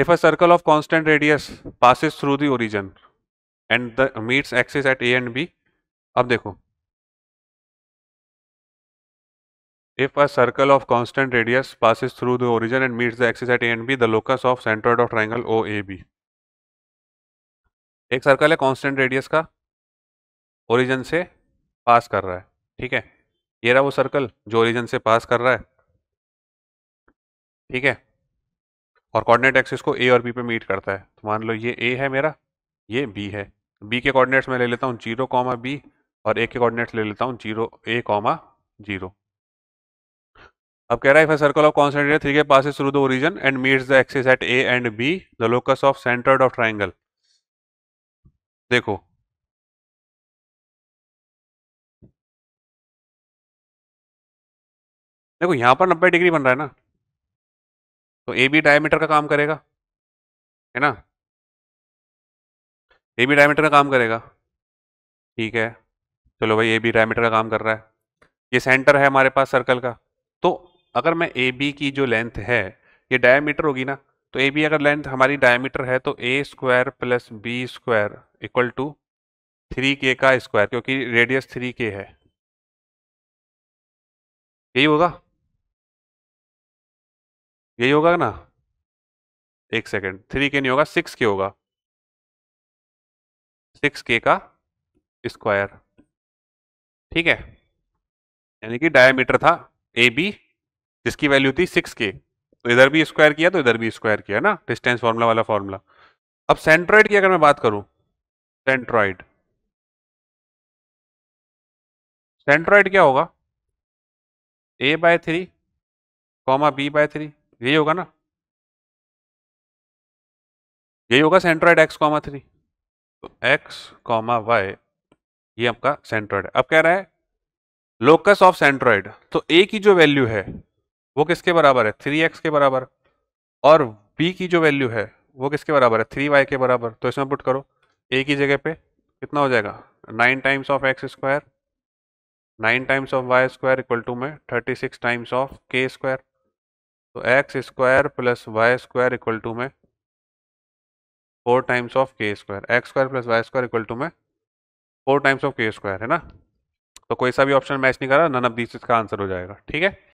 If a circle of constant radius passes through the origin and the meets axis at A and B, अब देखो If a circle of constant radius passes through the origin and meets the axis at A and B, the locus of centroid of triangle OAB. एक circle है constant radius का origin से pass कर रहा है ठीक है ये रहा वो सर्कल जो ओरिजन से पास कर रहा है ठीक है और कोऑर्डिनेट एक्सिस को ए और बी पे मीट करता है तो मान लो ये ए है मेरा ये बी है बी के कोऑर्डिनेट्स मैं ले लेता हूँ जीरो कॉमा बी और ए के कोऑर्डिनेट्स ले लेता हूँ जीरो ए कॉमा जीरो अब कह रहा है circle of concentrate three k pass through the origin and meets the axis at A and B the locus of centre of triangle देखो देखो यहाँ पर नब्बे डिग्री बन रहा है ना तो ए बी डायमीटर का काम करेगा है ना ए बी डायमीटर का काम करेगा ठीक है चलो भाई ए बी डायमीटर का काम कर रहा है ये सेंटर है हमारे पास सर्कल का तो अगर मैं ए बी की जो लेंथ है ये डायमीटर होगी ना तो ए बी अगर लेंथ हमारी डायमीटर है तो a square plus b square equal to three k का स्क्वायर क्योंकि रेडियस थ्री के है यही होगा यही होगा ना एक सेकेंड थ्री के नहीं होगा सिक्स के होगा सिक्स के का स्क्वायर ठीक है यानी कि डायमीटर था ए बी जिसकी वैल्यू थी सिक्स के तो इधर भी स्क्वायर किया तो इधर भी स्क्वायर किया ना डिस्टेंस फॉर्मूला वाला फॉर्मूला अब सेंट्रॉइड की अगर मैं बात करूं सेंट्रॉइड सेंट्रॉइड क्या होगा a by three comma b by three यही होगा ना यही होगा सेंट्रॉइड एक्स कॉमा थ्री तो एक्स कॉमा वाई ये आपका सेंट्रॉइड है अब कह रहा है लोकस ऑफ सेंट्रॉइड तो ए की जो वैल्यू है वो किसके बराबर है थ्री एक्स के बराबर और बी की जो वैल्यू है वो किसके बराबर है थ्री वाई के बराबर तो इसमें पुट करो ए की जगह पे कितना हो जाएगा nine times of x square nine times of y square equal to में thirty six times of k square तो x square plus y square equal to में four times of k square x square plus y square equal to में four times of k square है ना तो कोई सा भी ऑप्शन मैच नहीं कर रहा नन ऑफ दिस इसका आंसर हो जाएगा ठीक है